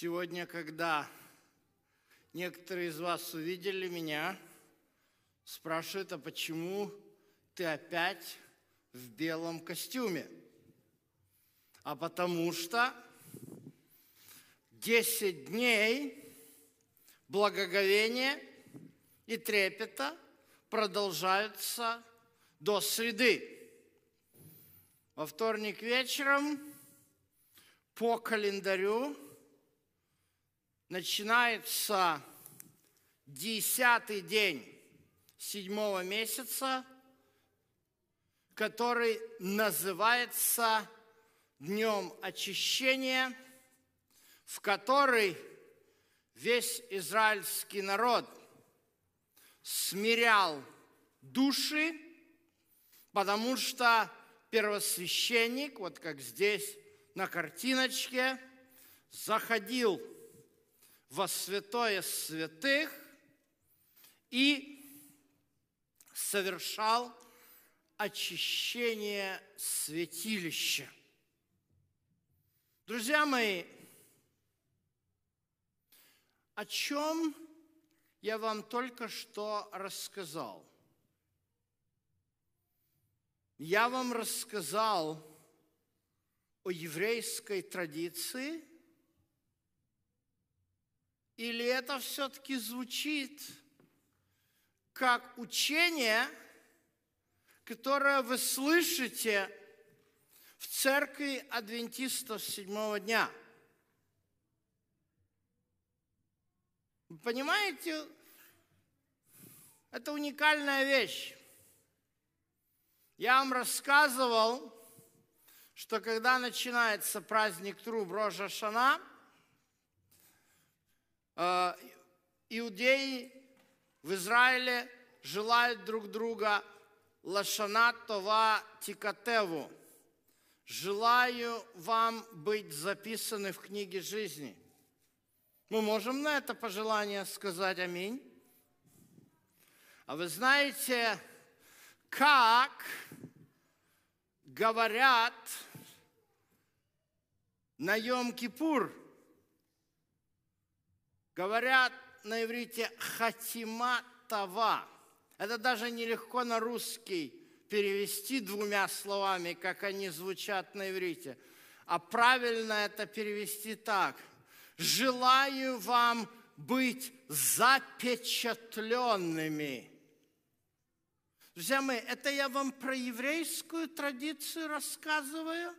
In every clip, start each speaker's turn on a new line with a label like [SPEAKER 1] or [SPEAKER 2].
[SPEAKER 1] Сегодня, когда некоторые из вас увидели меня, спрашивают, а почему ты опять в белом костюме? А потому что 10 дней благоговения и трепета продолжаются до среды. Во вторник вечером по календарю начинается десятый день седьмого месяца, который называется Днем Очищения, в который весь израильский народ смирял души, потому что первосвященник, вот как здесь на картиночке, заходил во святое святых и совершал очищение святилища. Друзья мои, о чем я вам только что рассказал? Я вам рассказал о еврейской традиции, или это все-таки звучит как учение, которое вы слышите в церкви адвентистов седьмого дня. понимаете, это уникальная вещь. Я вам рассказывал, что когда начинается праздник Труб Рожа Шана – а, иудеи в Израиле желают друг друга лашанат това тикатеву. Желаю вам быть записаны в книге жизни. Мы можем на это пожелание сказать аминь. А вы знаете, как говорят на Йом-Кипур – Говорят на иврите «хатима тава». Это даже нелегко на русский перевести двумя словами, как они звучат на иврите. А правильно это перевести так. «Желаю вам быть запечатленными». Друзья мои, это я вам про еврейскую традицию рассказываю?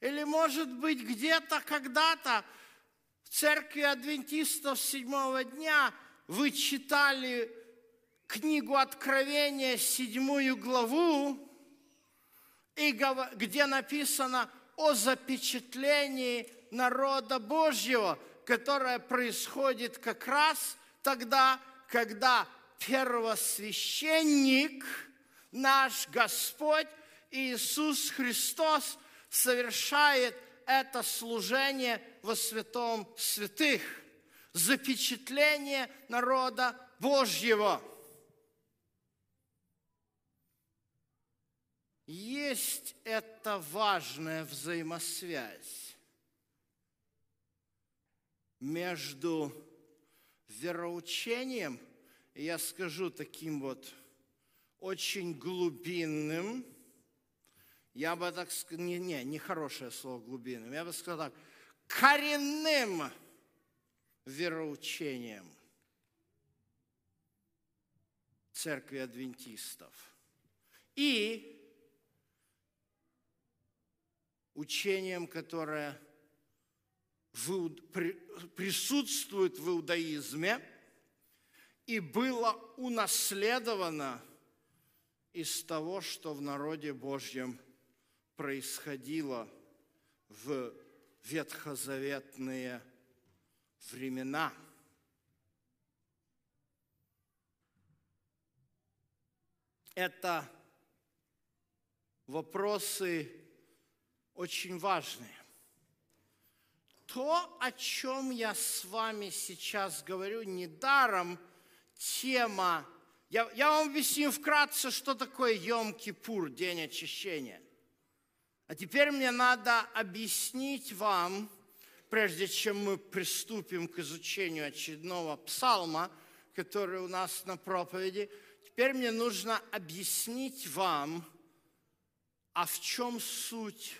[SPEAKER 1] Или, может быть, где-то, когда-то церкви адвентистов седьмого дня вы читали книгу Откровения, седьмую главу, и где написано о запечатлении народа Божьего, которое происходит как раз тогда, когда первосвященник, наш Господь Иисус Христос, совершает – это служение во святом святых, запечатление народа Божьего. Есть эта важная взаимосвязь между вероучением, я скажу таким вот очень глубинным, я бы так сказал, не, не, не хорошее слово глубинным, я бы сказал так, коренным вероучением церкви адвентистов и учением, которое присутствует в иудаизме и было унаследовано из того, что в народе Божьем – происходило в ветхозаветные времена. Это вопросы очень важные. То, о чем я с вами сейчас говорю, недаром тема... Я, я вам объясню вкратце, что такое Йом-Кипур, день очищения – а теперь мне надо объяснить вам, прежде чем мы приступим к изучению очередного псалма, который у нас на проповеди, теперь мне нужно объяснить вам, а в чем суть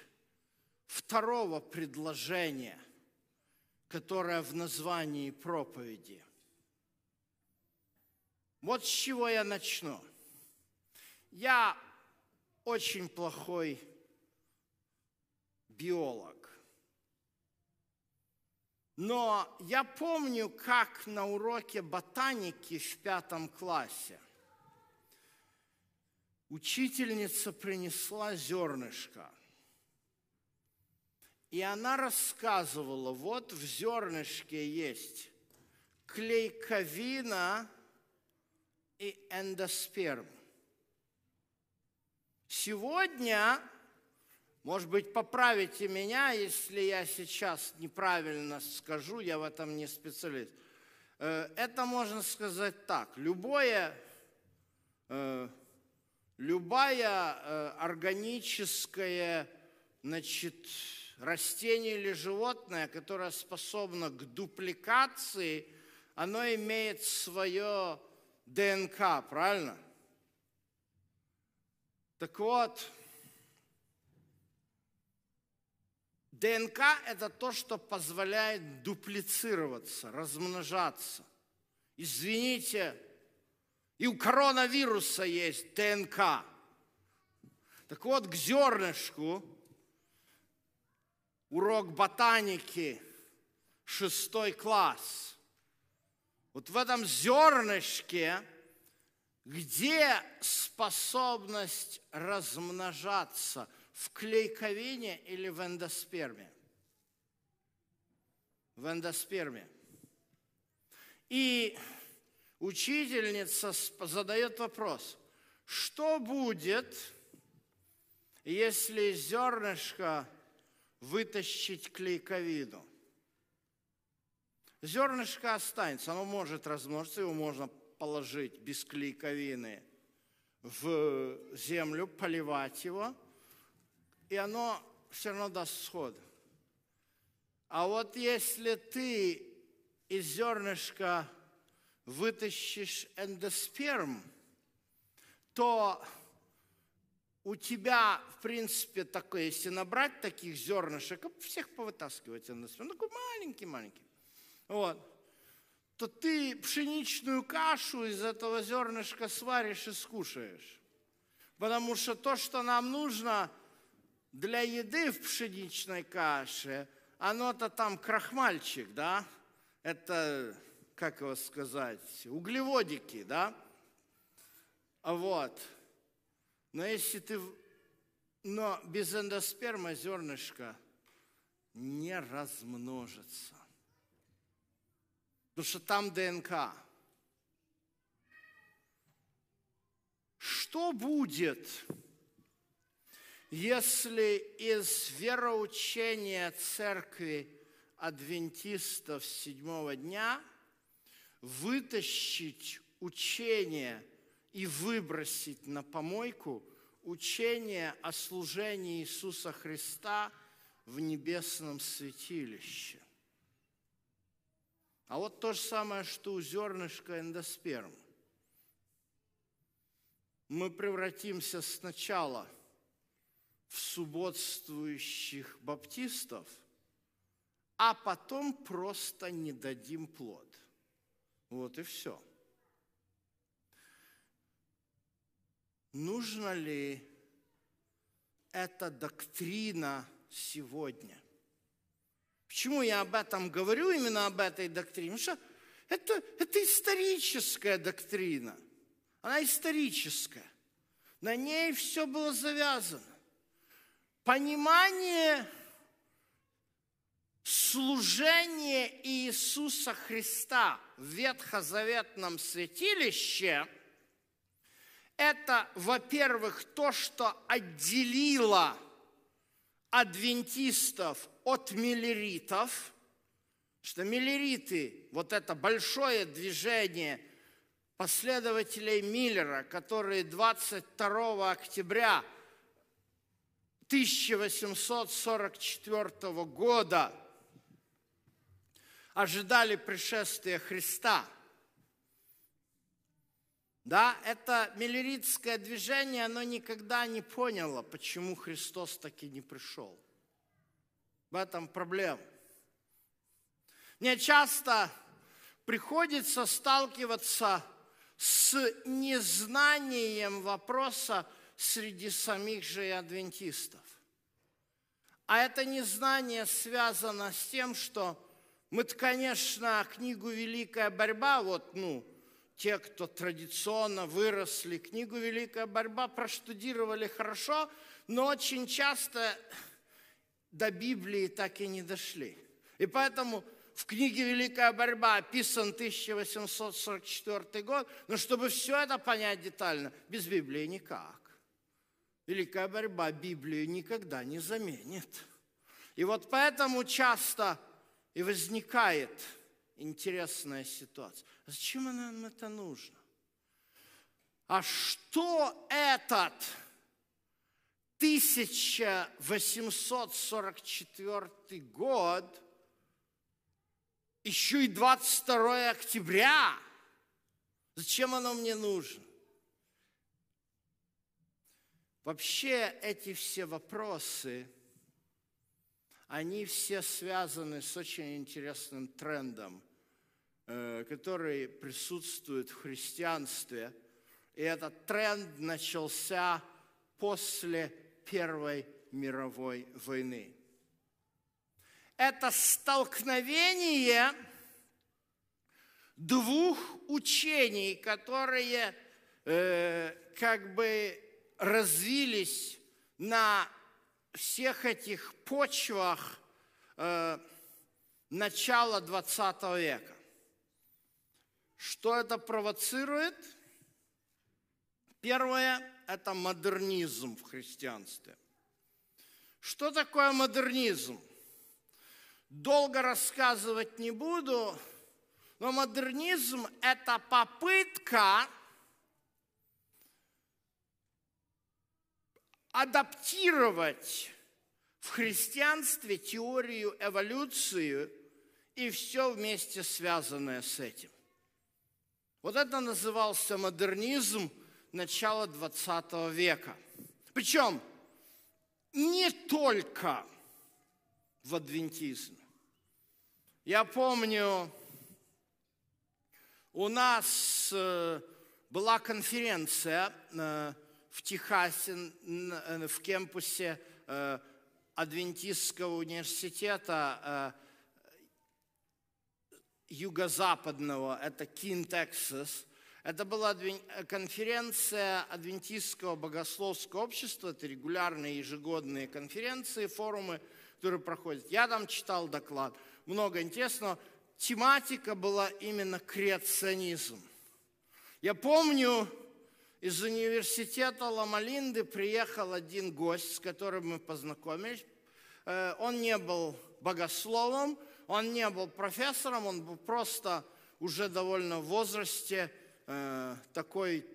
[SPEAKER 1] второго предложения, которое в названии проповеди. Вот с чего я начну. Я очень плохой биолог. Но я помню, как на уроке ботаники в пятом классе учительница принесла зернышко. И она рассказывала, вот в зернышке есть клейковина и эндосперм. Сегодня может быть, поправите меня, если я сейчас неправильно скажу, я в этом не специалист. Э, это можно сказать так. Любое, э, любая э, органическое значит, растение или животное, которое способно к дупликации, оно имеет свое ДНК, правильно? Так вот, ДНК – это то, что позволяет дуплицироваться, размножаться. Извините, и у коронавируса есть ДНК. Так вот, к зернышку урок ботаники, шестой класс. Вот в этом зернышке, где способность размножаться – в клейковине или в эндосперме? В эндосперме. И учительница задает вопрос, что будет, если зернышко вытащить клейковину? Зернышко останется, оно может размножиться, его можно положить без клейковины в землю, поливать его – и оно все равно даст сход. А вот если ты из зернышка вытащишь эндосперм, то у тебя, в принципе, такое, если набрать таких зернышек, а всех повытаскивать эндосперм, такой маленький-маленький, вот, то ты пшеничную кашу из этого зернышка сваришь и скушаешь. Потому что то, что нам нужно – для еды в пшеничной каше, оно-то там крахмальчик, да? Это, как его сказать, углеводики, да? Вот. Но если ты... Но без эндосперма зернышко не размножится. Потому что там ДНК. Что будет, если из вероучения церкви адвентистов седьмого дня вытащить учение и выбросить на помойку учение о служении Иисуса Христа в небесном святилище. А вот то же самое, что у зернышка эндосперм. Мы превратимся сначала – в субботствующих баптистов, а потом просто не дадим плод. Вот и все. Нужна ли эта доктрина сегодня? Почему я об этом говорю, именно об этой доктрине? Потому что это, это историческая доктрина. Она историческая. На ней все было завязано. Понимание служения Иисуса Христа в Ветхозаветном святилище – это, во-первых, то, что отделило адвентистов от миллеритов, что миллериты, вот это большое движение последователей Миллера, которые 22 октября – 1844 года ожидали пришествия Христа. Да, это миллеритское движение, оно никогда не поняло, почему Христос так и не пришел. В этом проблема. Мне часто приходится сталкиваться с незнанием вопроса, среди самих же и адвентистов. А это незнание связано с тем, что мы конечно, книгу «Великая борьба», вот, ну, те, кто традиционно выросли, книгу «Великая борьба» проштудировали хорошо, но очень часто до Библии так и не дошли. И поэтому в книге «Великая борьба» описан 1844 год, но чтобы все это понять детально, без Библии никак великая борьба Библию никогда не заменит. И вот поэтому часто и возникает интересная ситуация. А зачем нам это нужно? А что этот 1844 год, еще и 22 октября, зачем оно мне нужно? Вообще эти все вопросы, они все связаны с очень интересным трендом, э, который присутствует в христианстве. И этот тренд начался после Первой мировой войны. Это столкновение двух учений, которые э, как бы развились на всех этих почвах э, начала 20 века. Что это провоцирует? Первое – это модернизм в христианстве. Что такое модернизм? Долго рассказывать не буду, но модернизм – это попытка – адаптировать в христианстве теорию эволюции и все вместе связанное с этим. Вот это назывался модернизм начала 20 века. Причем не только в адвентизме. Я помню, у нас э, была конференция э, в Техасе, э, в кемпусе э, Адвентистского университета э, юго-западного, это Кин, Texas. Это была конференция Адвентистского богословского общества, это регулярные ежегодные конференции, форумы, которые проходят. Я там читал доклад, много интересного. Тематика была именно креационизм. Я помню, из университета Ламалинды приехал один гость, с которым мы познакомились. Э, он не был богословом, он не был профессором, он был просто уже довольно в возрасте э, такой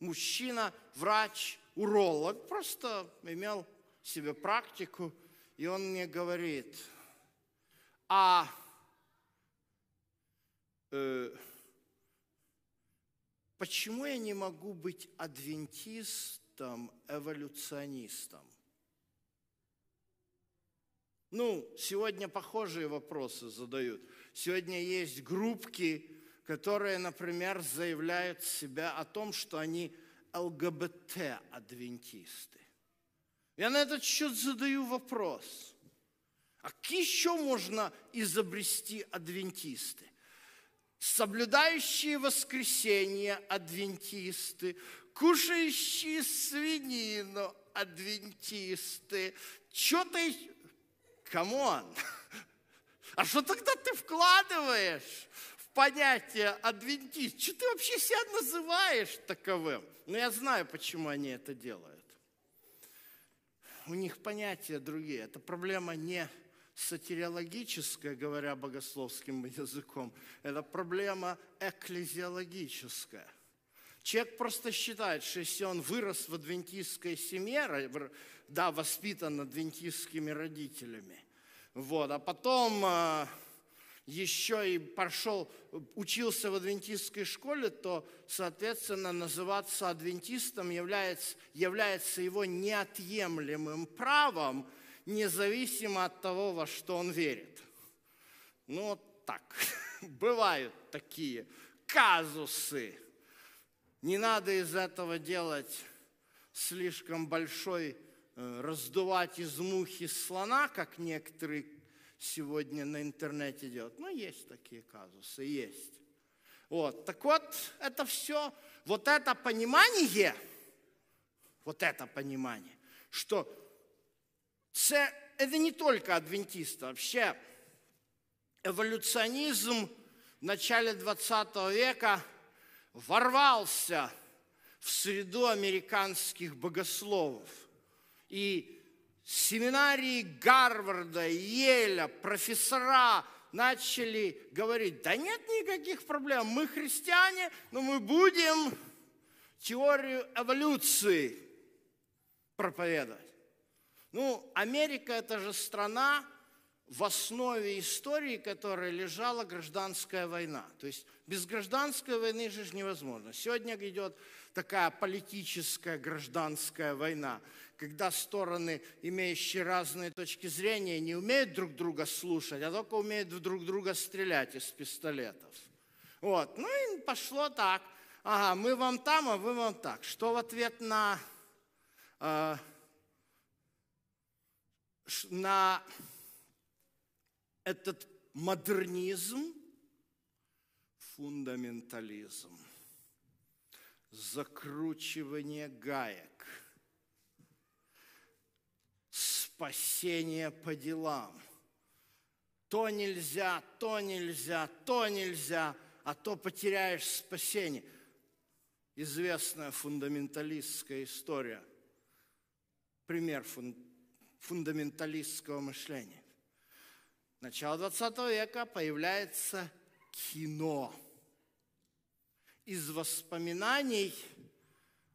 [SPEAKER 1] мужчина, врач, уролог, просто имел себе практику, и он мне говорит, а э, Почему я не могу быть адвентистом, эволюционистом? Ну, сегодня похожие вопросы задают. Сегодня есть группки, которые, например, заявляют себя о том, что они ЛГБТ-адвентисты. Я на этот счет задаю вопрос. А какие еще можно изобрести адвентисты? соблюдающие воскресенье адвентисты, кушающие свинину адвентисты. Чё ты... Камон! А что тогда ты вкладываешь в понятие адвентист? Что ты вообще себя называешь таковым? Но ну, я знаю, почему они это делают. У них понятия другие. Это проблема не Сатириологическая, говоря богословским языком, это проблема экклезиологическая. Человек просто считает, что если он вырос в адвентистской семье, да, воспитан адвентистскими родителями, вот, а потом а, еще и пошел, учился в адвентистской школе, то, соответственно, называться адвентистом является, является его неотъемлемым правом – независимо от того, во что он верит. Ну, вот так. Бывают такие казусы. Не надо из этого делать слишком большой, э, раздувать из мухи слона, как некоторые сегодня на интернете делают. Но ну, есть такие казусы, есть. Вот, так вот, это все, вот это понимание, вот это понимание, что Це это не только адвентисты, вообще эволюционизм в начале 20 века ворвался в среду американских богословов. И семинарии Гарварда, Еля, профессора начали говорить, да нет никаких проблем, мы христиане, но мы будем теорию эволюции проповедовать. Ну, Америка – это же страна, в основе истории которой лежала гражданская война. То есть без гражданской войны жизнь невозможно. Сегодня идет такая политическая гражданская война, когда стороны, имеющие разные точки зрения, не умеют друг друга слушать, а только умеют друг друга стрелять из пистолетов. Вот. Ну и пошло так. Ага, мы вам там, а вы вам так. Что в ответ на э, на этот модернизм, фундаментализм, закручивание гаек, спасение по делам. То нельзя, то нельзя, то нельзя, а то потеряешь спасение. Известная фундаменталистская история. Пример фунд фундаменталистского мышления. Начало 20 века появляется кино. Из воспоминаний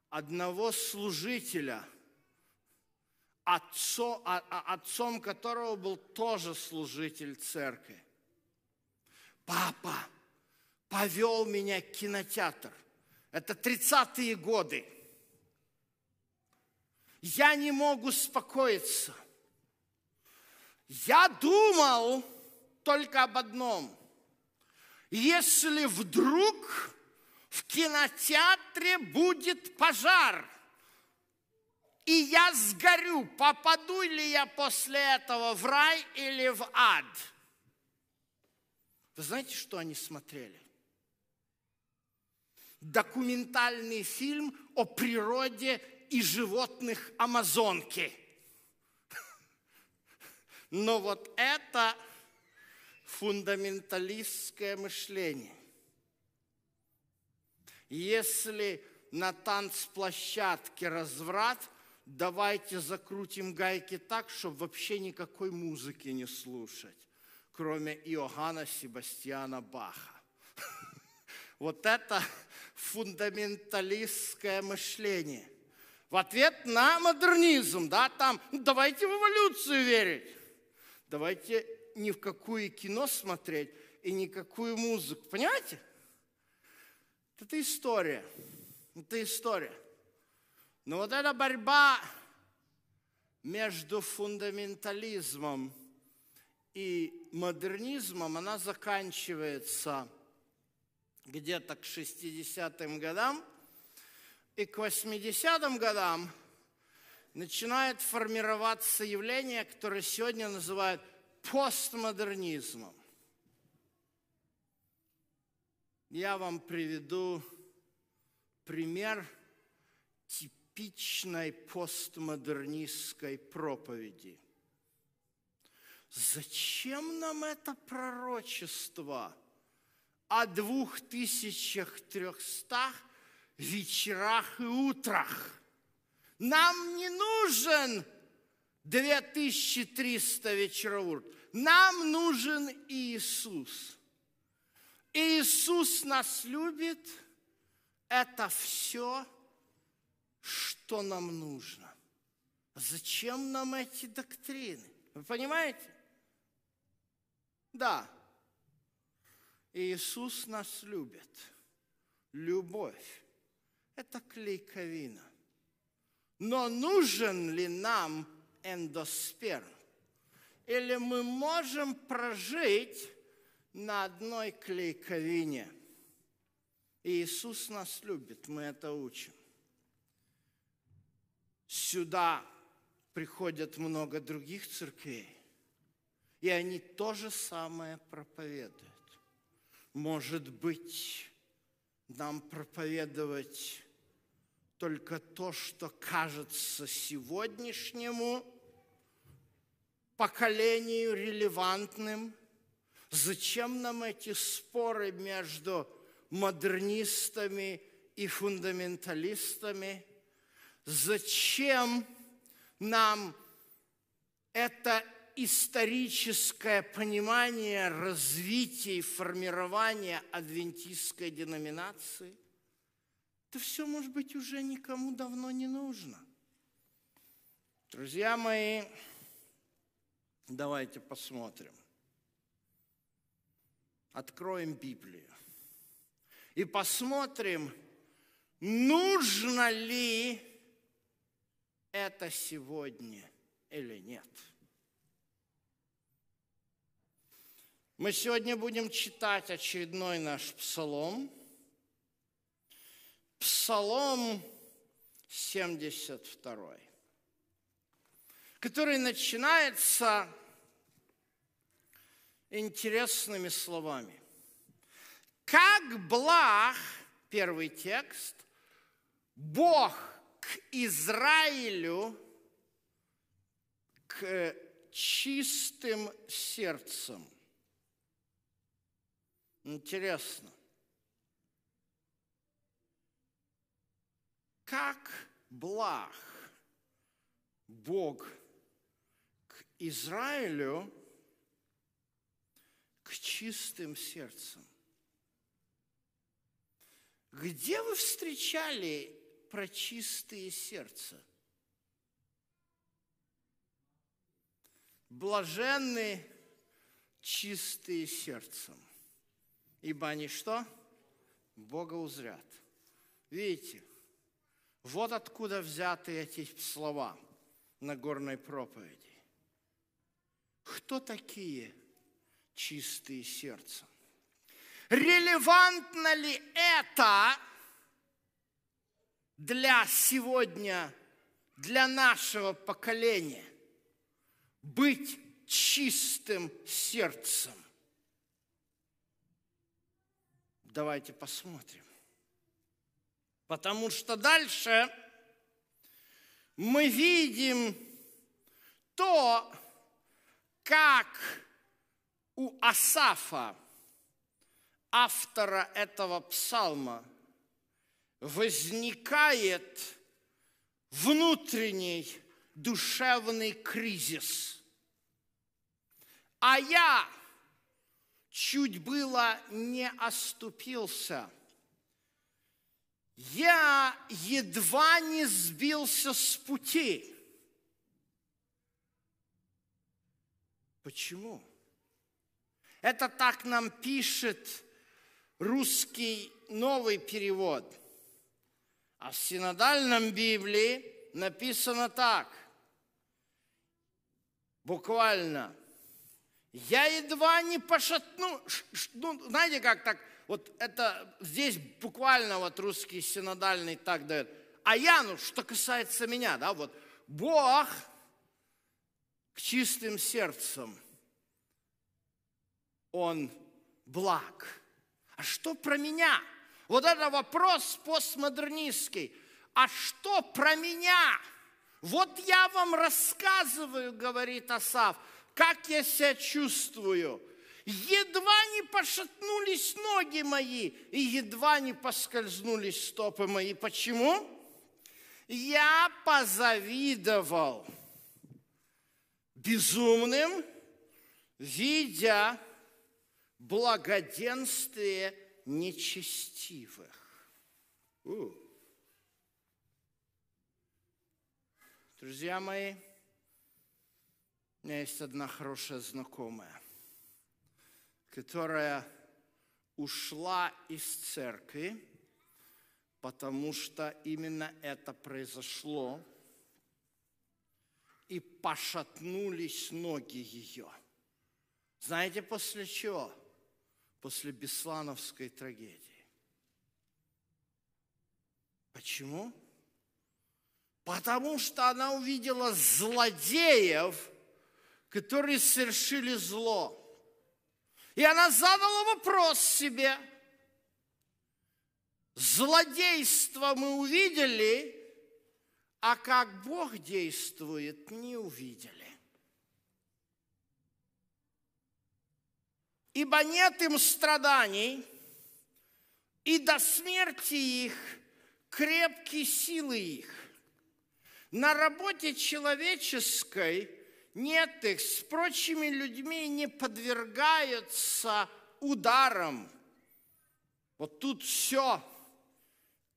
[SPEAKER 1] одного служителя, отцо, а, а, отцом которого был тоже служитель церкви. Папа повел меня в кинотеатр. Это 30-е годы. Я не мог успокоиться. Я думал только об одном. Если вдруг в кинотеатре будет пожар, и я сгорю, попаду ли я после этого в рай или в ад? Вы знаете, что они смотрели? документальный фильм о природе и животных Амазонки. Но вот это фундаменталистское мышление. Если на танцплощадке разврат, давайте закрутим гайки так, чтобы вообще никакой музыки не слушать, кроме Иоганна Себастьяна Баха. Вот это фундаменталистское мышление – в ответ на модернизм, да, там, «Ну, давайте в эволюцию верить, давайте ни в какое кино смотреть и никакую музыку, понимаете? Это история, это история. Но вот эта борьба между фундаментализмом и модернизмом, она заканчивается где-то к 60-м годам – и к 80-м годам начинает формироваться явление, которое сегодня называют постмодернизмом. Я вам приведу пример типичной постмодернистской проповеди. Зачем нам это пророчество о двух тысячах трехстах – вечерах и утрах. Нам не нужен 2300 вечеров. Нам нужен Иисус. Иисус нас любит. Это все, что нам нужно. Зачем нам эти доктрины? Вы понимаете? Да. Иисус нас любит. Любовь это клейковина. Но нужен ли нам эндосперм? Или мы можем прожить на одной клейковине? И Иисус нас любит, мы это учим. Сюда приходят много других церквей, и они то же самое проповедуют. Может быть, нам проповедовать только то, что кажется сегодняшнему поколению релевантным. Зачем нам эти споры между модернистами и фундаменталистами? Зачем нам это историческое понимание развития и формирования адвентистской деноминации – то все, может быть, уже никому давно не нужно. Друзья мои, давайте посмотрим. Откроем Библию и посмотрим, нужно ли это сегодня или нет. Мы сегодня будем читать очередной наш псалом – Псалом 72, который начинается интересными словами. Как благ, первый текст, Бог к Израилю, к э, чистым сердцем. Интересно. как благ Бог к Израилю, к чистым сердцам. Где вы встречали про чистые сердца? Блаженны чистые сердцем, ибо они что? Бога узрят. Видите, вот откуда взяты эти слова на горной проповеди. Кто такие чистые сердца? Релевантно ли это для сегодня, для нашего поколения? Быть чистым сердцем. Давайте посмотрим. Потому что дальше мы видим то, как у Асафа, автора этого псалма, возникает внутренний душевный кризис. А я чуть было не оступился – я едва не сбился с пути. Почему? Это так нам пишет русский новый перевод. А в синодальном Библии написано так, буквально, я едва не пошатну, ну, знаете, как так, вот это здесь буквально вот русский синодальный так дает. А я, ну, что касается меня, да, вот Бог к чистым сердцем, Он благ. А что про меня? Вот это вопрос постмодернистский. А что про меня? Вот я вам рассказываю, говорит Асав, как я себя чувствую – едва не пошатнулись ноги мои и едва не поскользнулись стопы мои. Почему? Я позавидовал безумным, видя благоденствие нечестивых. У. Друзья мои, у меня есть одна хорошая знакомая – которая ушла из церкви, потому что именно это произошло, и пошатнулись ноги ее. Знаете, после чего? После Беслановской трагедии. Почему? Потому что она увидела злодеев, которые совершили зло – и она задала вопрос себе. Злодейство мы увидели, а как Бог действует, не увидели. Ибо нет им страданий, и до смерти их крепкие силы их. На работе человеческой – нет их с прочими людьми не подвергаются ударам. Вот тут все,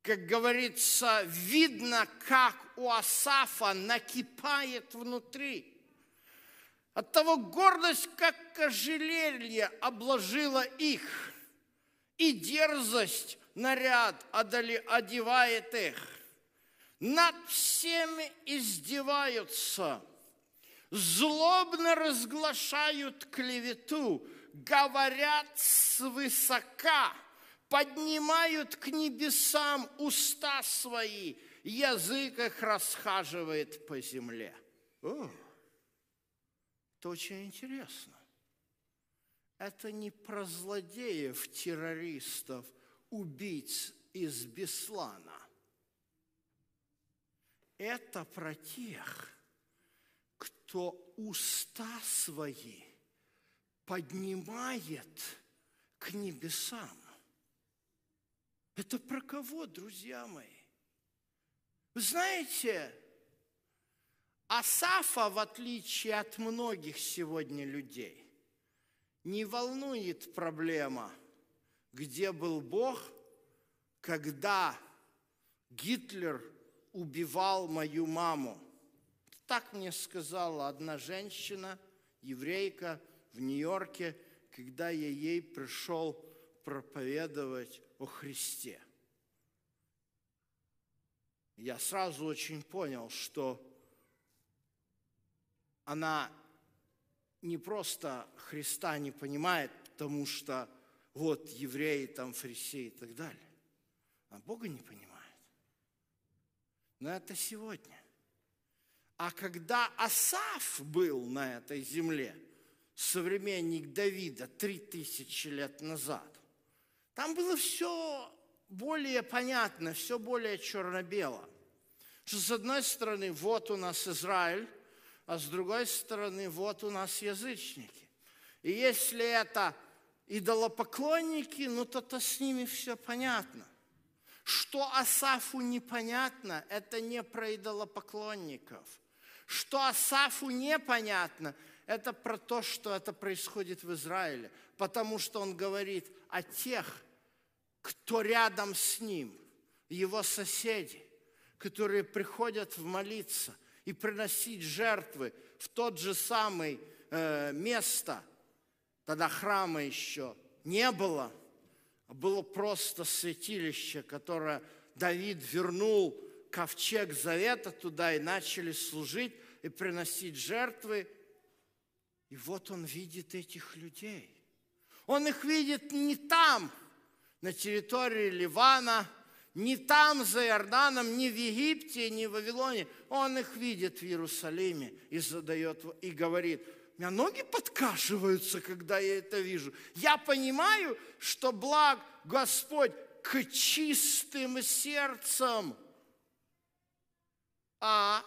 [SPEAKER 1] как говорится, видно, как у Асафа накипает внутри. От того гордость, как кожелелье, обложила их, и дерзость наряд одали, одевает их. Над всеми издеваются – злобно разглашают клевету, говорят свысока, поднимают к небесам уста свои, язык их расхаживает по земле. О, это очень интересно. Это не про злодеев, террористов, убийц из Беслана. Это про тех, то уста свои поднимает к небесам. Это про кого, друзья мои? Вы знаете, Асафа, в отличие от многих сегодня людей, не волнует проблема, где был Бог, когда Гитлер убивал мою маму – так мне сказала одна женщина, еврейка в Нью-Йорке, когда я ей пришел проповедовать о Христе. Я сразу очень понял, что она не просто Христа не понимает, потому что вот евреи, там фарисеи и так далее. А Бога не понимает. Но это сегодня. А когда Асав был на этой земле, современник Давида, три тысячи лет назад, там было все более понятно, все более черно-бело. Что с одной стороны, вот у нас Израиль, а с другой стороны, вот у нас язычники. И если это идолопоклонники, ну то-то с ними все понятно. Что Асафу непонятно, это не про идолопоклонников – что Асафу непонятно, это про то, что это происходит в Израиле, потому что он говорит о тех, кто рядом с ним, его соседи, которые приходят в молиться и приносить жертвы в тот же самый э, место. Тогда храма еще не было, а было просто святилище, которое Давид вернул ковчег завета туда и начали служить и приносить жертвы. И вот он видит этих людей. Он их видит не там, на территории Ливана, не там, за Иорданом, не в Египте, не в Вавилоне. Он их видит в Иерусалиме и задает, и говорит, у меня ноги подкашиваются, когда я это вижу. Я понимаю, что благ Господь к чистым сердцам – а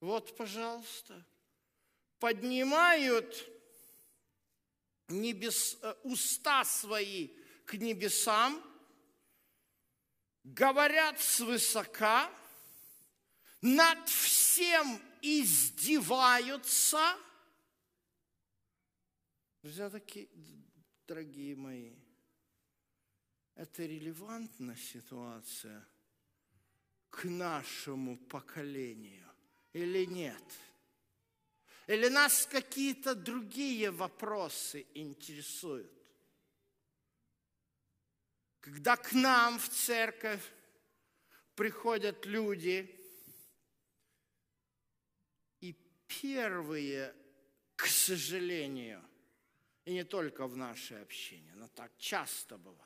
[SPEAKER 1] вот, пожалуйста, поднимают небес, э, уста свои к небесам, говорят свысока, над всем издеваются. Друзья, такие, дорогие мои, это релевантная ситуация – к нашему поколению или нет? Или нас какие-то другие вопросы интересуют? Когда к нам в церковь приходят люди, и первые, к сожалению, и не только в нашей общине, но так часто бывает,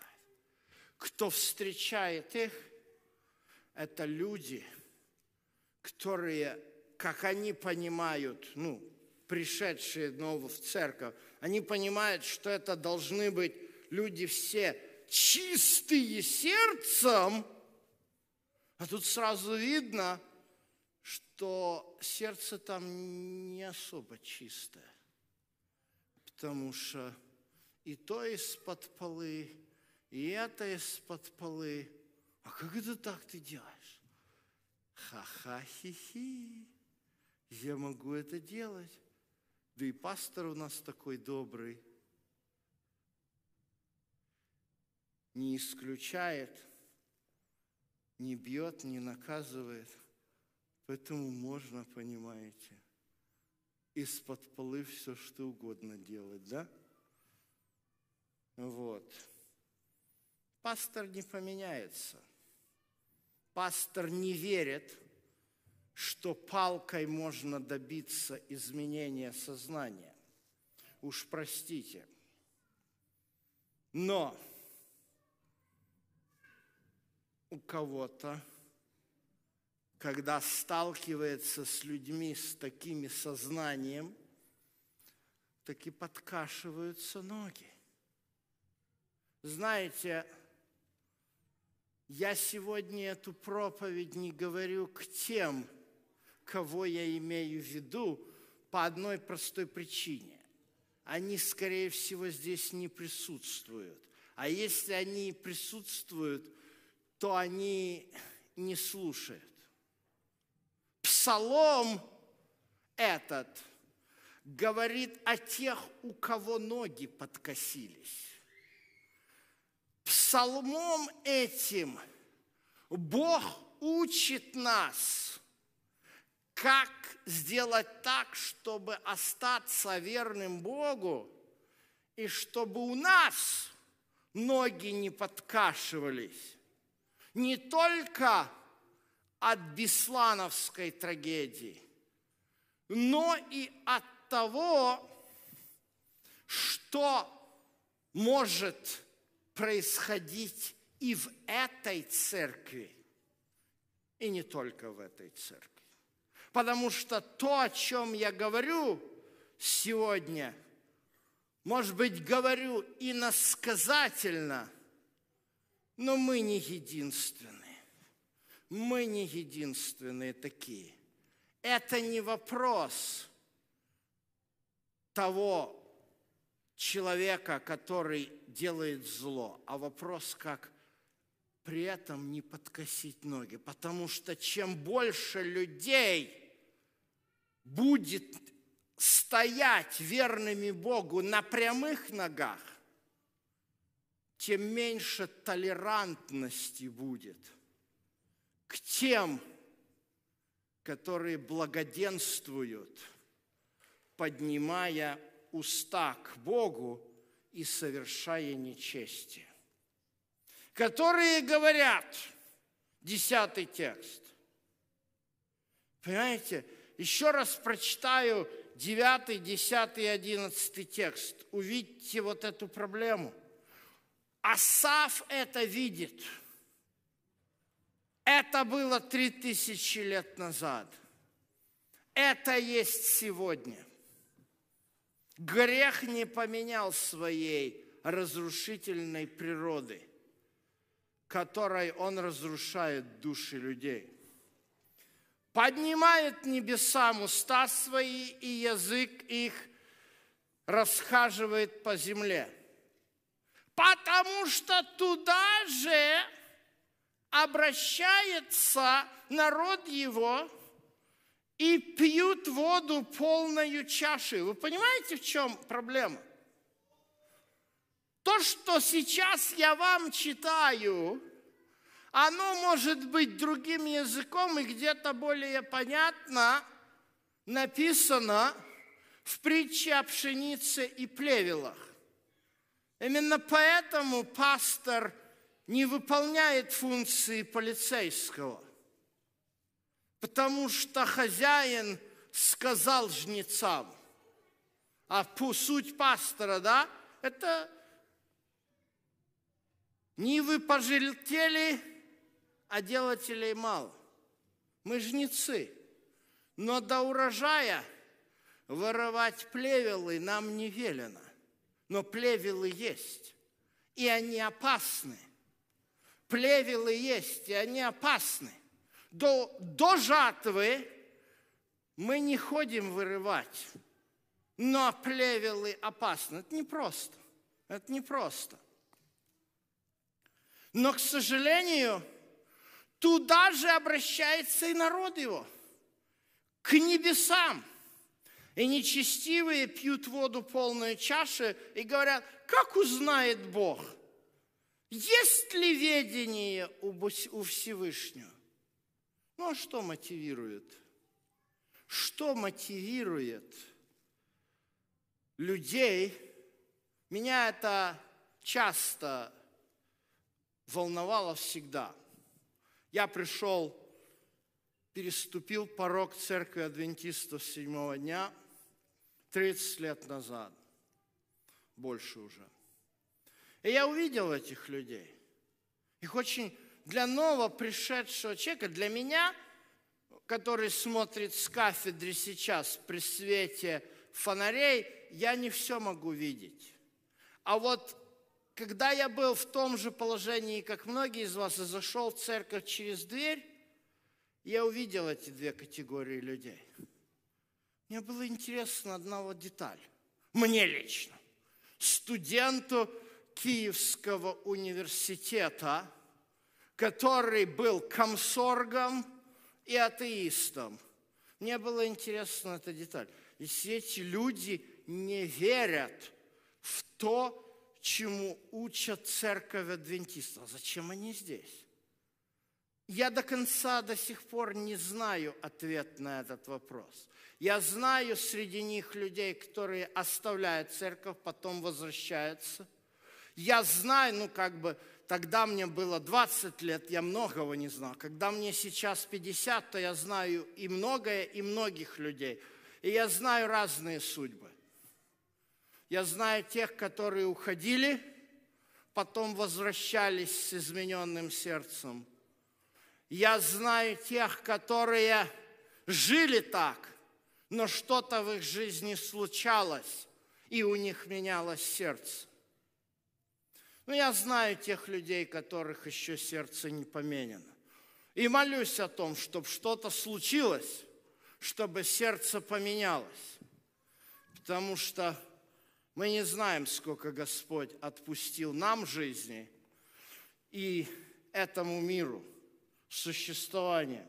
[SPEAKER 1] кто встречает их – это люди, которые, как они понимают, ну, пришедшие ново в церковь, они понимают, что это должны быть люди все чистые сердцем, а тут сразу видно, что сердце там не особо чистое, потому что и то из-под полы, и это из-под полы – а как это так ты делаешь? Ха-ха-хи-хи, я могу это делать. Да и пастор у нас такой добрый. Не исключает, не бьет, не наказывает. Поэтому можно, понимаете, из-под полы все что угодно делать, да? Вот. Пастор не поменяется. Пастор не верит, что палкой можно добиться изменения сознания. Уж простите. Но у кого-то, когда сталкивается с людьми с такими сознанием, таки подкашиваются ноги. Знаете, я сегодня эту проповедь не говорю к тем, кого я имею в виду, по одной простой причине. Они, скорее всего, здесь не присутствуют. А если они присутствуют, то они не слушают. Псалом этот говорит о тех, у кого ноги подкосились Псалмом этим Бог учит нас, как сделать так, чтобы остаться верным Богу, и чтобы у нас ноги не подкашивались. Не только от беслановской трагедии, но и от того, что может происходить и в этой церкви, и не только в этой церкви. Потому что то, о чем я говорю сегодня, может быть, говорю и насказательно, но мы не единственные. Мы не единственные такие. Это не вопрос того, человека, который делает зло, а вопрос, как при этом не подкосить ноги, потому что чем больше людей будет стоять верными Богу на прямых ногах, тем меньше толерантности будет к тем, которые благоденствуют, поднимая уста к Богу и совершая нечести, Которые говорят, десятый текст. Понимаете, еще раз прочитаю 9, 10, 11 текст. Увидите вот эту проблему. Асав это видит. Это было три тысячи лет назад. Это есть сегодня. Грех не поменял своей разрушительной природы, которой он разрушает души людей. Поднимает небесам уста свои и язык их расхаживает по земле. Потому что туда же обращается народ его, и пьют воду полную чаши. Вы понимаете, в чем проблема? То, что сейчас я вам читаю, оно может быть другим языком и где-то более понятно написано в притче о пшенице и плевелах. Именно поэтому пастор не выполняет функции полицейского потому что хозяин сказал жнецам. А суть пастора, да, это не вы пожелтели, а делателей мало. Мы жнецы, но до урожая воровать плевелы нам не велено. Но плевелы есть, и они опасны. Плевелы есть, и они опасны. До, до жатвы мы не ходим вырывать, но плевелы опасны. Это непросто. Это непросто. Но, к сожалению, туда же обращается и народ его, к небесам. И нечестивые пьют воду полную чаши и говорят, как узнает Бог? Есть ли ведение у Всевышнего? Ну а что мотивирует? Что мотивирует людей? Меня это часто волновало всегда. Я пришел, переступил порог церкви адвентистов седьмого дня 30 лет назад, больше уже. И я увидел этих людей. Их очень для нового пришедшего человека, для меня, который смотрит с кафедры сейчас при свете фонарей, я не все могу видеть. А вот когда я был в том же положении, как многие из вас, и зашел в церковь через дверь, я увидел эти две категории людей. Мне было интересно одна вот деталь. Мне лично, студенту Киевского университета – который был комсоргом и атеистом. Мне было интересно эта деталь. И все эти люди не верят в то, чему учат церковь адвентистов. А зачем они здесь? Я до конца до сих пор не знаю ответ на этот вопрос. Я знаю среди них людей, которые оставляют церковь, потом возвращаются. Я знаю, ну как бы Тогда мне было 20 лет, я многого не знал. Когда мне сейчас 50, то я знаю и многое, и многих людей. И я знаю разные судьбы. Я знаю тех, которые уходили, потом возвращались с измененным сердцем. Я знаю тех, которые жили так, но что-то в их жизни случалось, и у них менялось сердце. Но я знаю тех людей, которых еще сердце не поменено. И молюсь о том, чтобы что-то случилось, чтобы сердце поменялось. Потому что мы не знаем, сколько Господь отпустил нам жизни и этому миру существования.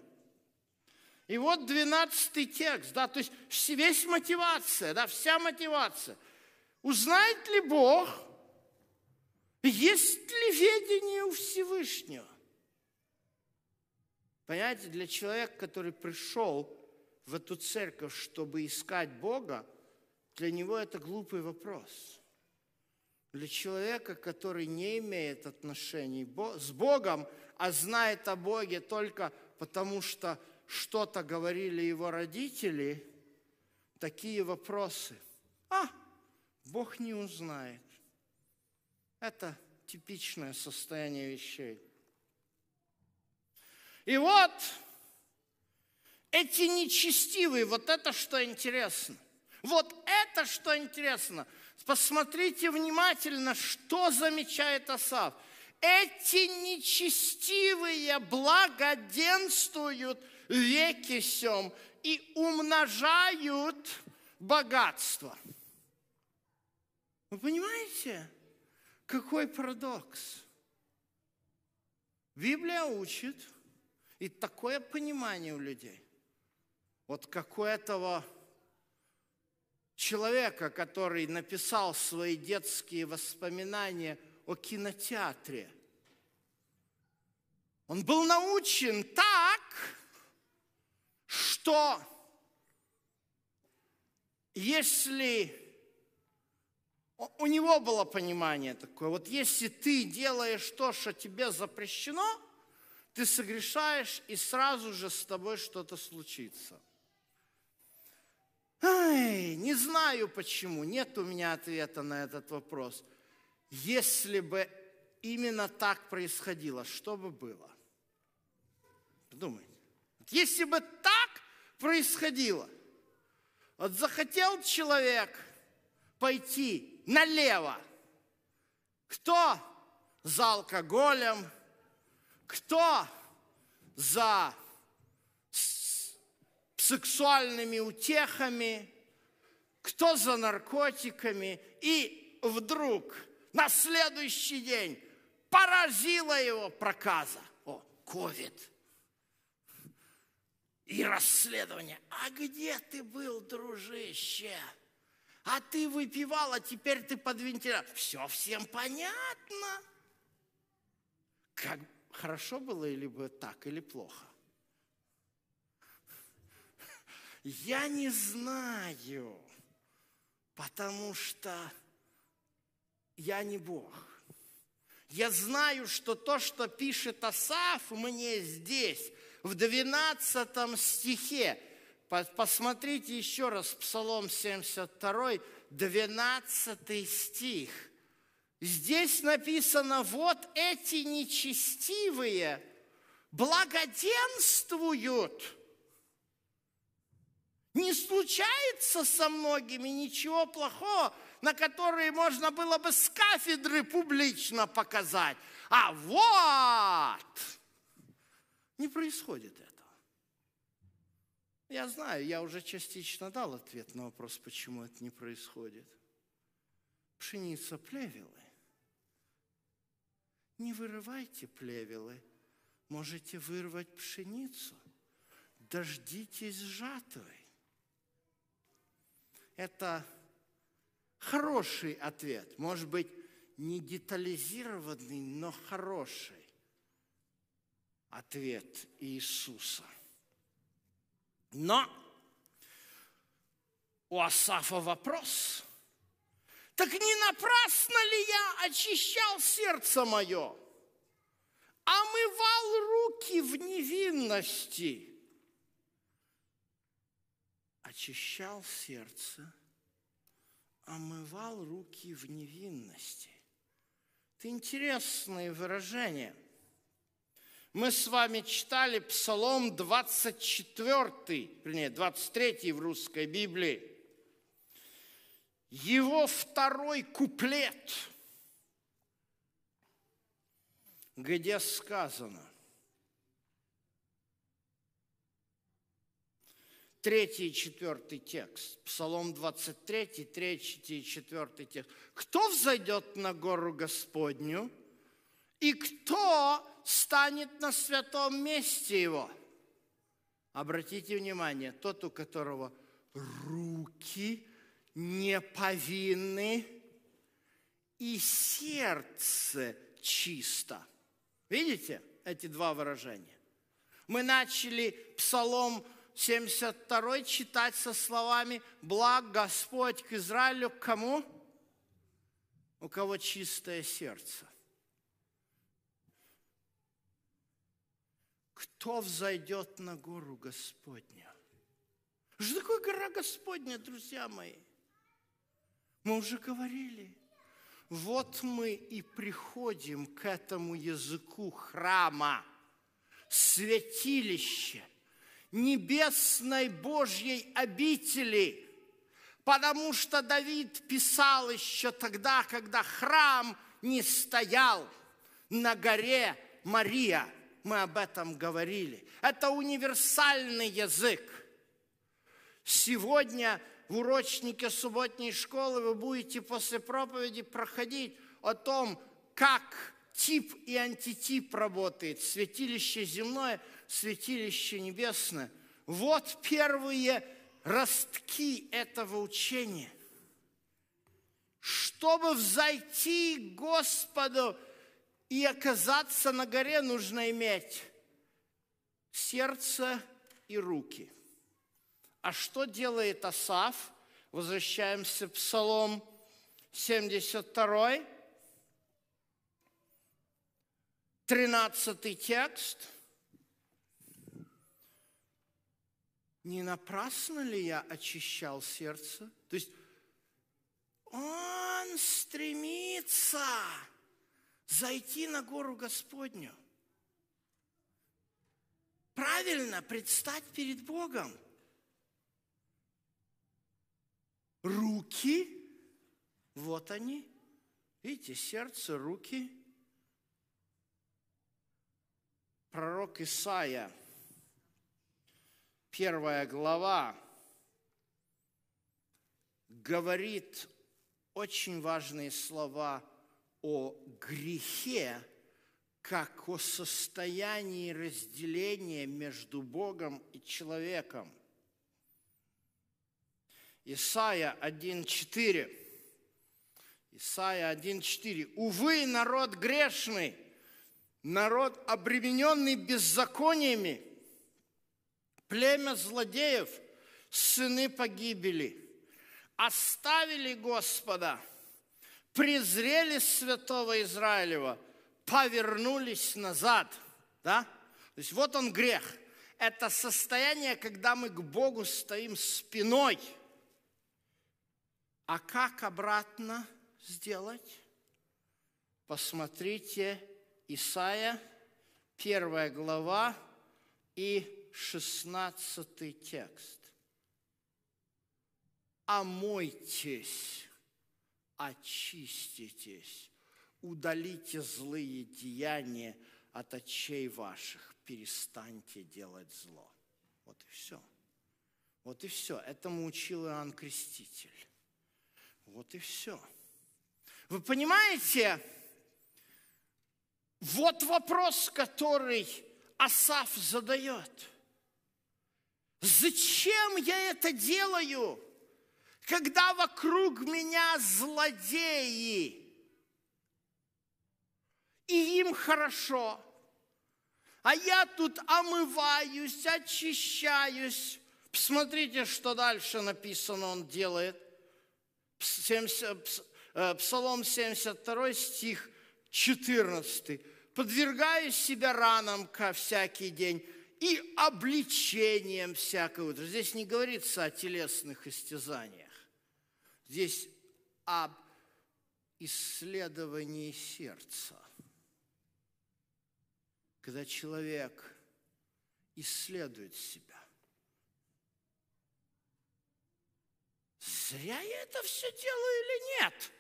[SPEAKER 1] И вот 12 текст, да, то есть весь мотивация, да, вся мотивация. Узнает ли Бог – есть ли ведение у Всевышнего? Понимаете, для человека, который пришел в эту церковь, чтобы искать Бога, для него это глупый вопрос. Для человека, который не имеет отношений с Богом, а знает о Боге только потому, что что-то говорили его родители, такие вопросы. А, Бог не узнает. Это типичное состояние вещей. И вот эти нечестивые, вот это что интересно. Вот это что интересно. Посмотрите внимательно, что замечает Асав. Эти нечестивые благоденствуют веки сем и умножают богатство. Вы понимаете? Какой парадокс? Библия учит, и такое понимание у людей. Вот как у этого человека, который написал свои детские воспоминания о кинотеатре. Он был научен так, что если у него было понимание такое, вот если ты делаешь то, что тебе запрещено, ты согрешаешь, и сразу же с тобой что-то случится. Ай, не знаю почему, нет у меня ответа на этот вопрос. Если бы именно так происходило, что бы было? Подумайте. Если бы так происходило, вот захотел человек – пойти налево. Кто за алкоголем, кто за сексуальными утехами, кто за наркотиками. И вдруг на следующий день поразила его проказа. О, ковид. И расследование. А где ты был, дружище? а ты выпивал, а теперь ты под вентилятором. Все всем понятно. Как хорошо было или бы так, или плохо? Я не знаю, потому что я не Бог. Я знаю, что то, что пишет Асаф мне здесь, в 12 стихе, Посмотрите еще раз Псалом 72, 12 стих. Здесь написано, вот эти нечестивые благоденствуют. Не случается со многими ничего плохого, на которые можно было бы с кафедры публично показать. А вот! Не происходит это. Я знаю, я уже частично дал ответ на вопрос, почему это не происходит. Пшеница плевелы. Не вырывайте плевелы, можете вырвать пшеницу. Дождитесь жатвы. Это хороший ответ, может быть, не детализированный, но хороший ответ Иисуса – но у Асафа вопрос. Так не напрасно ли я очищал сердце мое, омывал а руки в невинности? Очищал сердце, омывал а руки в невинности. Это интересное выражение – мы с вами читали Псалом 24, вернее, 23 в русской Библии. Его второй куплет, где сказано, третий и четвертый текст. Псалом 23, третий и четвертый текст. «Кто взойдет на гору Господню и кто станет на святом месте его? Обратите внимание, тот, у которого руки не повинны и сердце чисто. Видите эти два выражения? Мы начали Псалом 72 читать со словами «Благ Господь к Израилю, к кому?» У кого чистое сердце. кто взойдет на гору Господню. Что такое гора Господня, друзья мои? Мы уже говорили. Вот мы и приходим к этому языку храма, святилища, небесной Божьей обители, потому что Давид писал еще тогда, когда храм не стоял на горе Мария – мы об этом говорили. Это универсальный язык. Сегодня в урочнике субботней школы вы будете после проповеди проходить о том, как тип и антитип работает, святилище земное, святилище небесное. Вот первые ростки этого учения. Чтобы взойти Господу – и оказаться на горе нужно иметь сердце и руки. А что делает Асав? Возвращаемся в Псалом 72, 13 текст. Не напрасно ли я очищал сердце? То есть он стремится зайти на гору Господню, правильно предстать перед Богом. Руки, вот они, видите, сердце, руки. Пророк Исаия, первая глава, говорит очень важные слова о грехе как о состоянии разделения между Богом и человеком. Исайя 1.4. Исайя 1.4. «Увы, народ грешный, народ, обремененный беззакониями, племя злодеев, сыны погибели, оставили Господа – презрели святого Израилева, повернулись назад. Да? То есть вот он грех. Это состояние, когда мы к Богу стоим спиной. А как обратно сделать? Посмотрите Исаия, первая глава и шестнадцатый текст. «Омойтесь, очиститесь, удалите злые деяния от очей ваших, перестаньте делать зло. Вот и все. Вот и все. Этому учил Иоанн Креститель. Вот и все. Вы понимаете, вот вопрос, который Асав задает. Зачем я это делаю? когда вокруг меня злодеи, и им хорошо, а я тут омываюсь, очищаюсь. Посмотрите, что дальше написано он делает. 70, э, Псалом 72, стих 14. «Подвергаю себя ранам ко всякий день и обличением всякого». Здесь не говорится о телесных истязаниях. Здесь об исследовании сердца. Когда человек исследует себя. Зря я это все делаю или нет?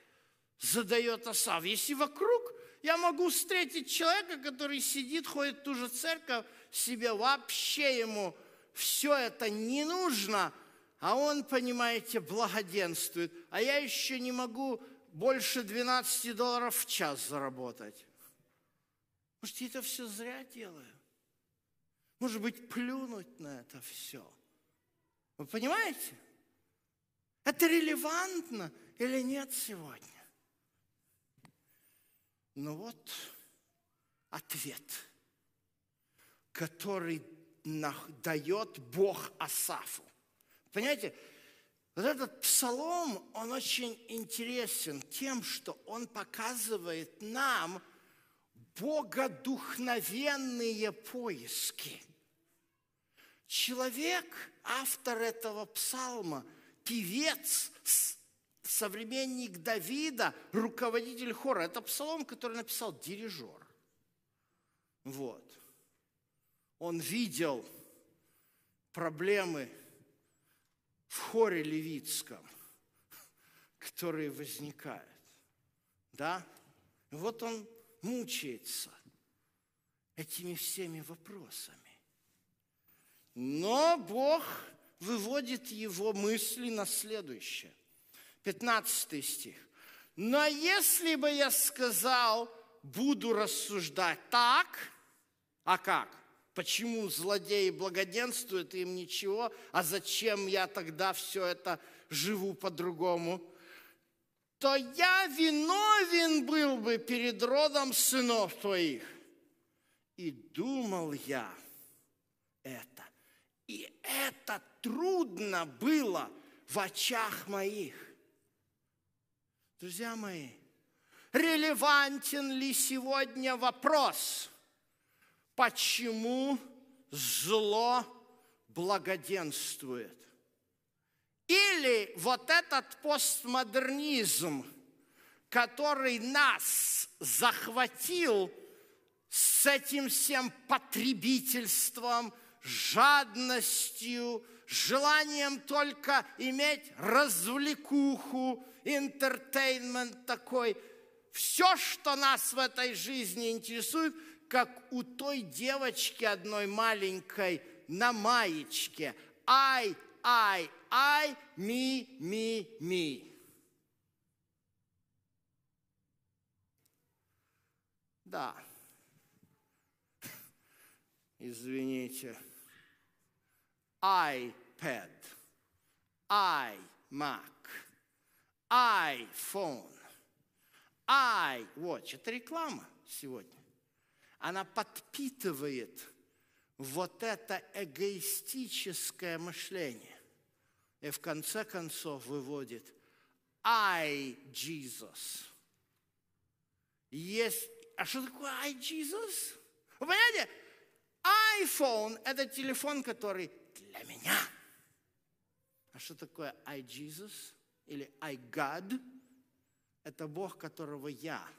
[SPEAKER 1] Задает Асав. Если вокруг я могу встретить человека, который сидит, ходит в ту же церковь, себе вообще ему все это не нужно – а он, понимаете, благоденствует, а я еще не могу больше 12 долларов в час заработать. Может, я это все зря делаю? Может быть, плюнуть на это все? Вы понимаете? Это релевантно или нет сегодня? Ну вот ответ, который дает Бог Асафу. Понимаете, вот этот псалом, он очень интересен тем, что он показывает нам богодухновенные поиски. Человек, автор этого псалма, певец, современник Давида, руководитель хора. Это псалом, который написал дирижер. Вот. Он видел проблемы в хоре левитском, который возникает. Да? Вот он мучается этими всеми вопросами. Но Бог выводит его мысли на следующее. 15 стих. «Но если бы я сказал, буду рассуждать так, а как? Почему злодеи благоденствуют, им ничего, а зачем я тогда все это живу по-другому? То я виновен был бы перед родом сынов твоих. И думал я это. И это трудно было в очах моих. Друзья мои, релевантен ли сегодня вопрос – почему зло благоденствует. Или вот этот постмодернизм, который нас захватил с этим всем потребительством, жадностью, желанием только иметь развлекуху, интертеймент такой. Все, что нас в этой жизни интересует – как у той девочки одной маленькой на маечке. Ай, ай, ай, ми, ми, ми. Да. Извините. iPad, iMac, iPhone, iWatch. Это реклама сегодня она подпитывает вот это эгоистическое мышление и в конце концов выводит «I, Jesus». Есть... А что такое «I, Jesus»? Вы понимаете? iPhone – это телефон, который для меня. А что такое «I, Jesus» или «I, God»? Это Бог, которого я –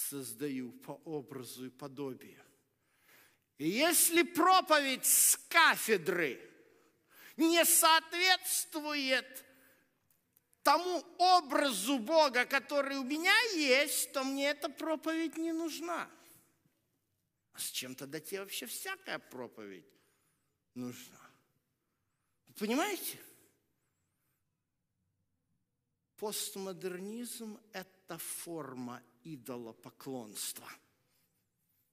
[SPEAKER 1] создаю по образу и подобию. И если проповедь с кафедры не соответствует тому образу Бога, который у меня есть, то мне эта проповедь не нужна. А с чем тогда тебе вообще всякая проповедь нужна? Вы понимаете? Постмодернизм – это форма идолопоклонства.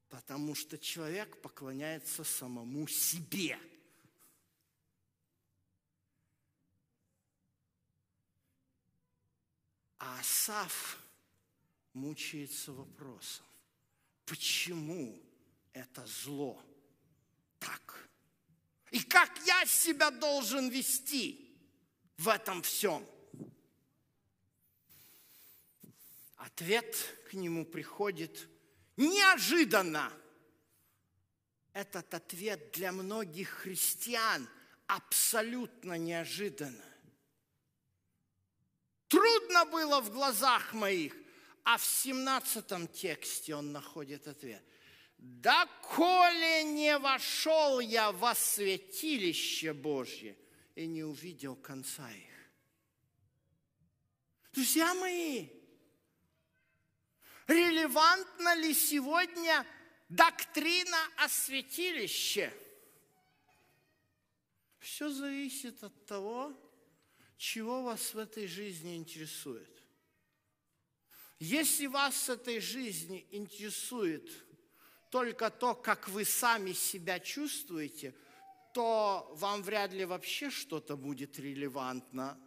[SPEAKER 1] Потому что человек поклоняется самому себе. А Асав мучается вопросом, почему это зло так? И как я себя должен вести в этом всем? Ответ к нему приходит неожиданно. Этот ответ для многих христиан абсолютно неожиданно. Трудно было в глазах моих, а в семнадцатом тексте он находит ответ. «Да коли не вошел я во святилище Божье и не увидел конца их». Друзья мои, релевантна ли сегодня доктрина о святилище? Все зависит от того, чего вас в этой жизни интересует. Если вас в этой жизни интересует только то, как вы сами себя чувствуете, то вам вряд ли вообще что-то будет релевантно.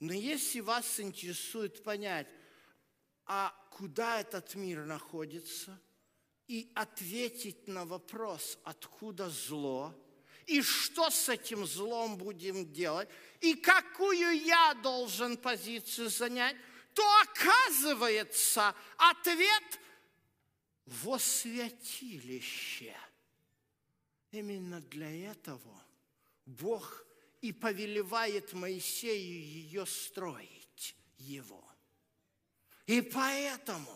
[SPEAKER 1] Но если вас интересует понять, а куда этот мир находится, и ответить на вопрос, откуда зло, и что с этим злом будем делать, и какую я должен позицию занять, то оказывается ответ во святилище. Именно для этого Бог и повелевает Моисею ее строить, его. И поэтому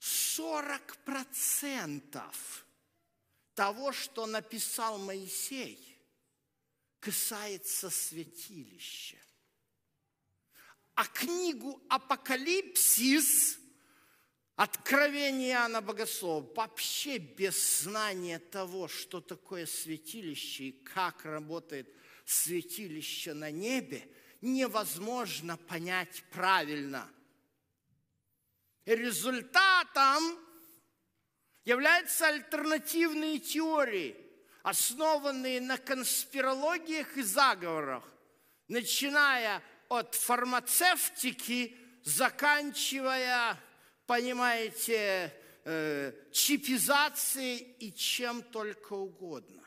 [SPEAKER 1] 40% того, что написал Моисей, касается святилища. А книгу «Апокалипсис» Откровение Иоанна Богослова вообще без знания того, что такое святилище и как работает святилище на небе – невозможно понять правильно. И результатом являются альтернативные теории, основанные на конспирологиях и заговорах, начиная от фармацевтики, заканчивая, понимаете, э, чипизацией и чем только угодно.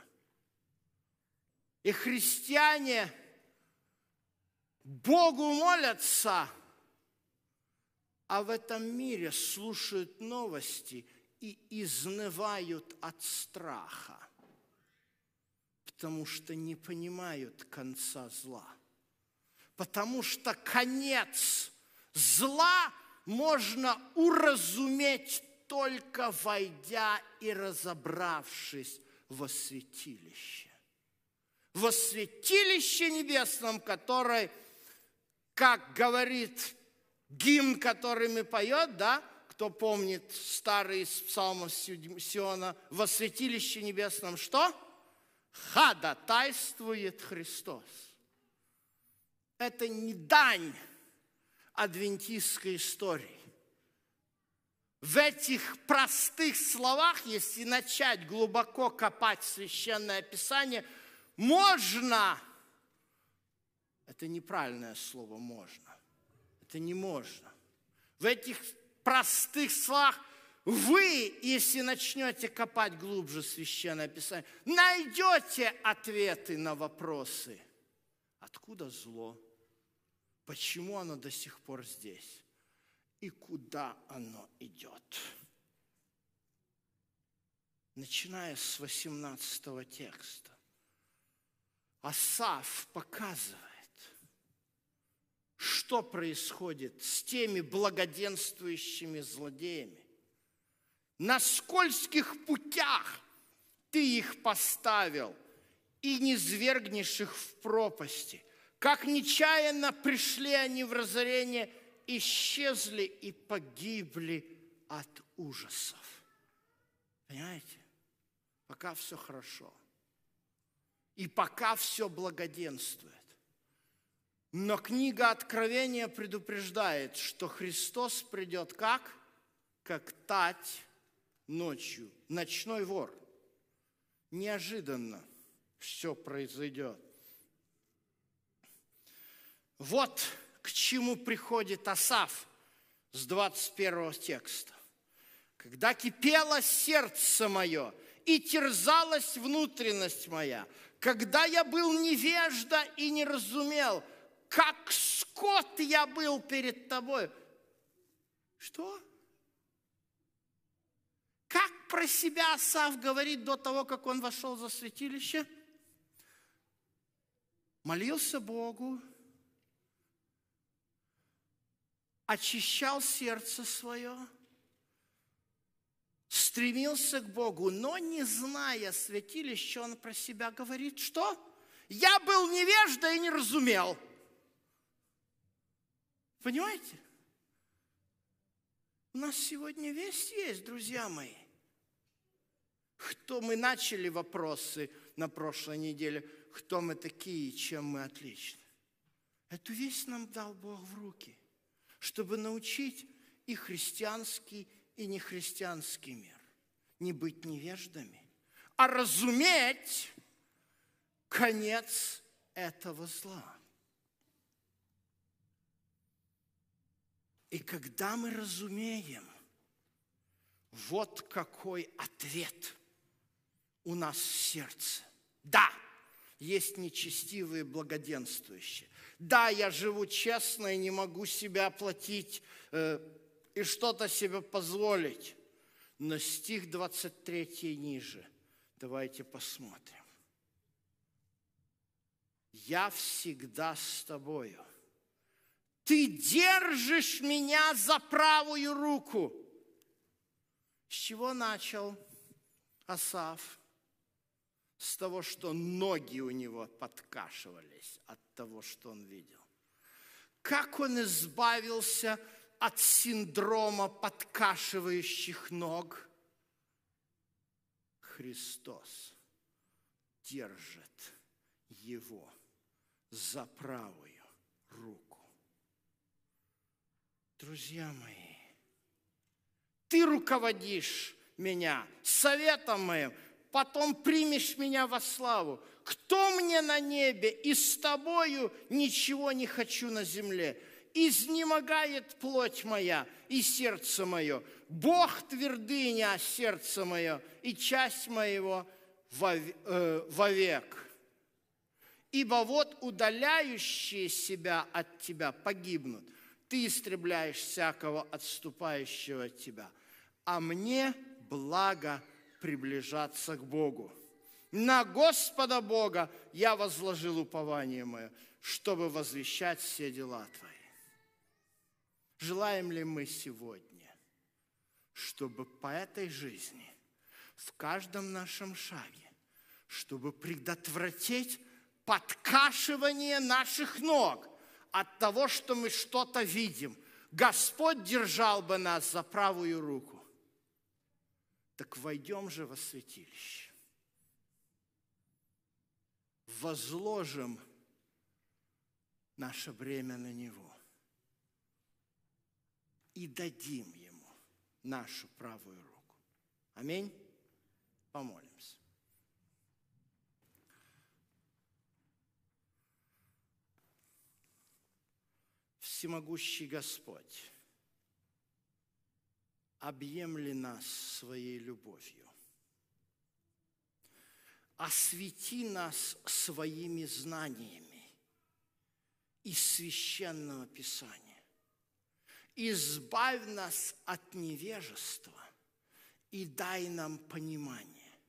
[SPEAKER 1] И христиане – Богу молятся, а в этом мире слушают новости и изнывают от страха, потому что не понимают конца зла. Потому что конец зла можно уразуметь только войдя и разобравшись во святилище. Во святилище небесном, которое – как говорит гимн, который мы поет, да, кто помнит старый из псалмов Сиона, во святилище небесном что? Ходатайствует Христос. Это не дань адвентистской истории. В этих простых словах, если начать глубоко копать священное писание, можно это неправильное слово «можно». Это не можно. В этих простых словах вы, если начнете копать глубже Священное Писание, найдете ответы на вопросы. Откуда зло? Почему оно до сих пор здесь? И куда оно идет? Начиная с 18 текста, Асав показывает, что происходит с теми благоденствующими злодеями? На скользких путях ты их поставил и не звергнешь их в пропасти. Как нечаянно пришли они в разорение, исчезли и погибли от ужасов. Понимаете? Пока все хорошо. И пока все благоденствует. Но книга Откровения предупреждает, что Христос придет как? Как тать ночью. Ночной вор. Неожиданно все произойдет. Вот к чему приходит Асав с 21 текста. «Когда кипело сердце мое и терзалась внутренность моя, когда я был невежда и не разумел – как скот я был перед тобой. Что? Как про себя Асав говорит до того, как он вошел за святилище? Молился Богу, очищал сердце свое, стремился к Богу, но не зная святилища, он про себя говорит, что? Я был невежда и не разумел – Понимаете? У нас сегодня весь есть, друзья мои. Кто мы начали вопросы на прошлой неделе, кто мы такие, чем мы отличны. Эту весть нам дал Бог в руки, чтобы научить и христианский, и нехристианский мир. Не быть невеждами, а разуметь конец этого зла. И когда мы разумеем, вот какой ответ у нас в сердце. Да, есть нечестивые благоденствующие. Да, я живу честно и не могу себя оплатить э, и что-то себе позволить. Но стих 23 ниже. Давайте посмотрим. Я всегда с тобою ты держишь меня за правую руку. С чего начал Асав? С того, что ноги у него подкашивались от того, что он видел. Как он избавился от синдрома подкашивающих ног? Христос держит его за правую руку. Друзья мои, ты руководишь меня советом моим, потом примешь меня во славу. Кто мне на небе? И с тобою ничего не хочу на земле. Изнемогает плоть моя и сердце мое. Бог твердыня, а сердце мое и часть моего э, вовек. Ибо вот удаляющие себя от тебя погибнут, ты истребляешь всякого отступающего от тебя. А мне благо приближаться к Богу. На Господа Бога я возложил упование мое, чтобы возвещать все дела твои. Желаем ли мы сегодня, чтобы по этой жизни, в каждом нашем шаге, чтобы предотвратить подкашивание наших ног – от того, что мы что-то видим. Господь держал бы нас за правую руку. Так войдем же во святилище. Возложим наше бремя на Него и дадим Ему нашу правую руку. Аминь. Помолимся. всемогущий Господь, объемли нас своей любовью. Освети нас своими знаниями из священного Писания. Избавь нас от невежества и дай нам понимание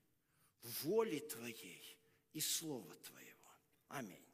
[SPEAKER 1] воли Твоей и Слова Твоего. Аминь.